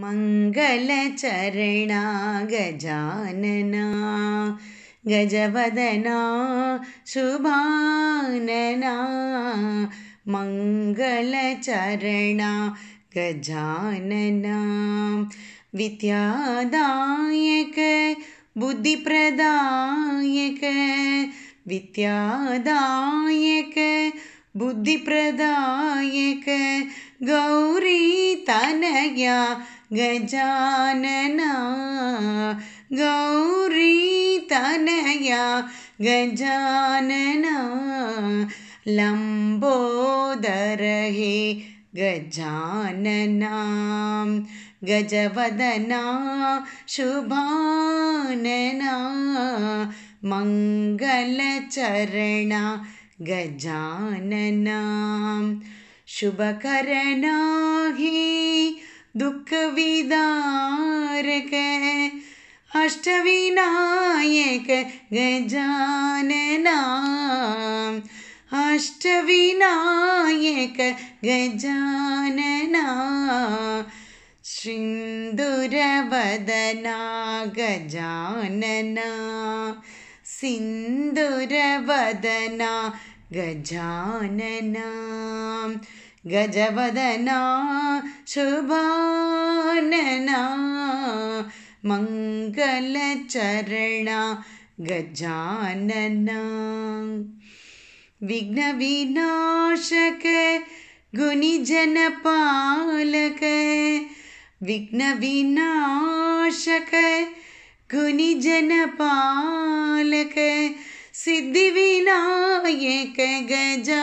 मङ्गलचरणा गजानना गजवदना शुभानना मङ्गलचरणा गजानना विद्यादायक बुद्धिप्रदायक विद्यादायक बुद्धिप्रदायक गौरी तनया गजानना गौरी गजानना गजानन लम्बोदरहे गजानना गजवदना शुभानना मङ्गलचरणा गजाननां शुभकरणा ही दुःखविदारक अष्टविनायक गजाननाम् अष्टविनायक गजानन सिन्दुरवदना गजानना सिन्दुरवदना गजानना गजवदना शुभानना मङ्गलचरण गजानना विघ्नविनाशक गुनिजनपालक विघ्नविनाशक गुनिजनपालक सिद्धिविनायक गजा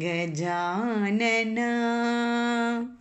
गजानना